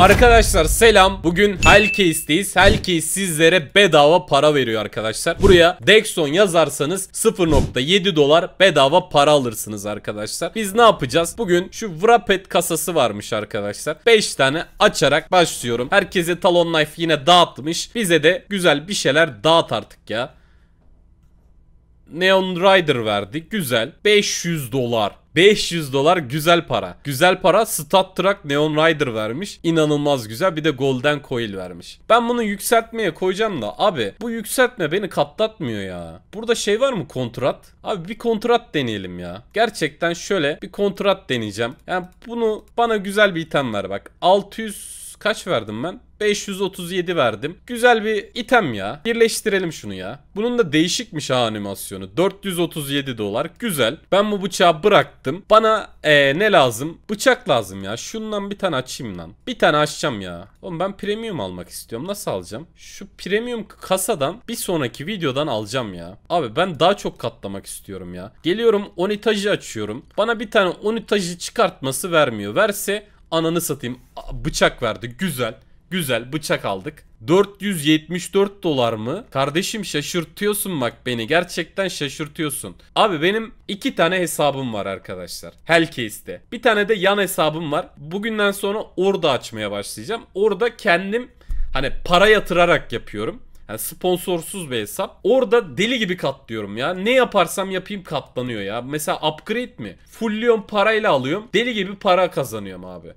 Arkadaşlar selam. Bugün Hellcase'deyiz. Hellcase sizlere bedava para veriyor arkadaşlar. Buraya Dexon yazarsanız 0.7 dolar bedava para alırsınız arkadaşlar. Biz ne yapacağız? Bugün şu Wrapped kasası varmış arkadaşlar. 5 tane açarak başlıyorum. Herkese Talon Knife yine dağıtmış. Bize de güzel bir şeyler dağıt artık ya. Neon Rider verdi. Güzel. 500 dolar. 500 dolar güzel para. Güzel para Stat Truck Neon Rider vermiş. İnanılmaz güzel. Bir de Golden Coil vermiş. Ben bunu yükseltmeye koyacağım da abi bu yükseltme beni katlatmıyor ya. Burada şey var mı kontrat? Abi bir kontrat deneyelim ya. Gerçekten şöyle bir kontrat deneyeceğim. Yani bunu bana güzel bir item ver bak. 600 Kaç verdim ben? 537 verdim. Güzel bir item ya. Birleştirelim şunu ya. Bunun da değişikmiş ha animasyonu. 437 dolar. Güzel. Ben bu bıçağı bıraktım. Bana ee, ne lazım? Bıçak lazım ya. Şundan bir tane açayım lan. Bir tane açacağım ya. Oğlum ben premium almak istiyorum. Nasıl alacağım? Şu premium kasadan bir sonraki videodan alacağım ya. Abi ben daha çok katlamak istiyorum ya. Geliyorum onitajı açıyorum. Bana bir tane onitajı çıkartması vermiyor. Verse Ananı satayım. Bıçak verdi. Güzel. Güzel bıçak aldık. 474 dolar mı? Kardeşim şaşırtıyorsun bak beni. Gerçekten şaşırtıyorsun. Abi benim iki tane hesabım var arkadaşlar. Hellcase'de. Bir tane de yan hesabım var. Bugünden sonra orada açmaya başlayacağım. Orada kendim hani para yatırarak yapıyorum. Yani sponsorsuz bir hesap. Orada deli gibi katlıyorum ya. Ne yaparsam yapayım katlanıyor ya. Mesela upgrade mi? Fullion parayla alıyorum. Deli gibi para kazanıyorum abi.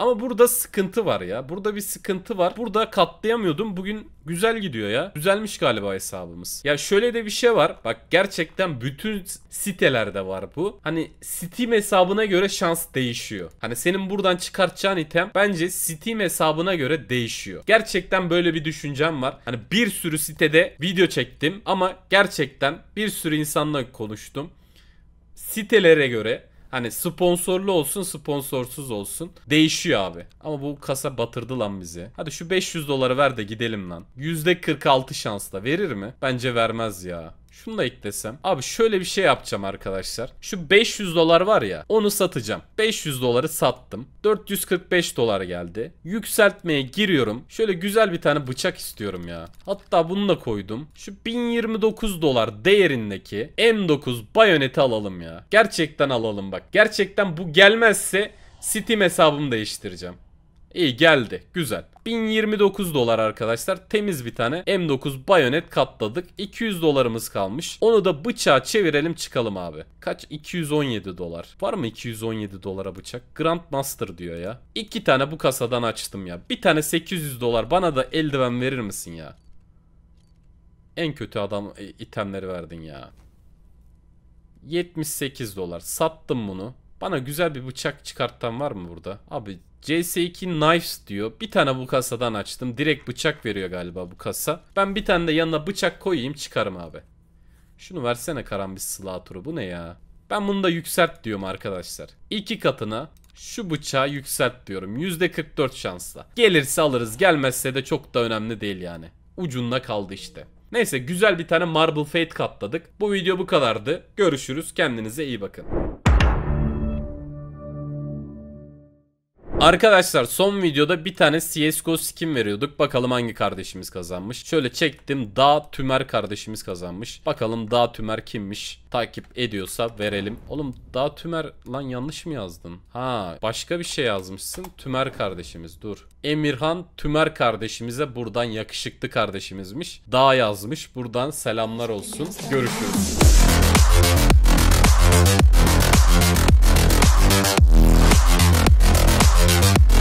Ama burada sıkıntı var ya. Burada bir sıkıntı var. Burada katlayamıyordum. Bugün güzel gidiyor ya. Güzelmiş galiba hesabımız. Ya şöyle de bir şey var. Bak gerçekten bütün sitelerde var bu. Hani Steam hesabına göre şans değişiyor. Hani senin buradan çıkartacağın item bence Steam hesabına göre değişiyor. Gerçekten böyle bir düşüncem var. Hani bir sürü sitede video çektim ama gerçekten bir sürü insanla konuştum. Sitelere göre Hani sponsorlu olsun sponsorsuz olsun. Değişiyor abi. Ama bu kasa batırdı lan bizi. Hadi şu 500 doları ver de gidelim lan. %46 şansla verir mi? Bence vermez ya. Şunu da eklesem. Abi şöyle bir şey yapacağım arkadaşlar. Şu 500 dolar var ya onu satacağım. 500 doları sattım. 445 dolar geldi. Yükseltmeye giriyorum. Şöyle güzel bir tane bıçak istiyorum ya. Hatta bunu da koydum. Şu 1029 dolar değerindeki M9 bayoneti alalım ya. Gerçekten alalım bak. Gerçekten bu gelmezse Steam hesabımı değiştireceğim. İyi geldi. Güzel. 1029 dolar arkadaşlar. Temiz bir tane M9 bayonet katladık. 200 dolarımız kalmış. Onu da bıçağa çevirelim çıkalım abi. Kaç? 217 dolar. Var mı 217 dolara bıçak? Grandmaster diyor ya. İki tane bu kasadan açtım ya. Bir tane 800 dolar. Bana da eldiven verir misin ya? En kötü adam e, itemleri verdin ya. 78 dolar. Sattım bunu. Bana güzel bir bıçak çıkartan var mı burada? Abi CS2 Knives diyor. Bir tane bu kasadan açtım. Direkt bıçak veriyor galiba bu kasa. Ben bir tane de yanına bıçak koyayım çıkarım abi. Şunu versene karambis turu Bu ne ya? Ben bunu da yükselt diyorum arkadaşlar. İki katına şu bıçağı yükselt diyorum. %44 şansla. Gelirse alırız gelmezse de çok da önemli değil yani. Ucunda kaldı işte. Neyse güzel bir tane Marble Fate katladık. Bu video bu kadardı. Görüşürüz. Kendinize iyi bakın. Arkadaşlar son videoda bir tane CSGO skin veriyorduk. Bakalım hangi kardeşimiz kazanmış. Şöyle çektim. Dağ Tümer kardeşimiz kazanmış. Bakalım Dağ Tümer kimmiş? Takip ediyorsa verelim. Oğlum Dağ Tümer lan yanlış mı yazdın? Ha başka bir şey yazmışsın. Tümer kardeşimiz dur. Emirhan Tümer kardeşimize buradan yakışıklı kardeşimizmiş. Dağ yazmış. Buradan selamlar olsun. Görüşürüz. Thank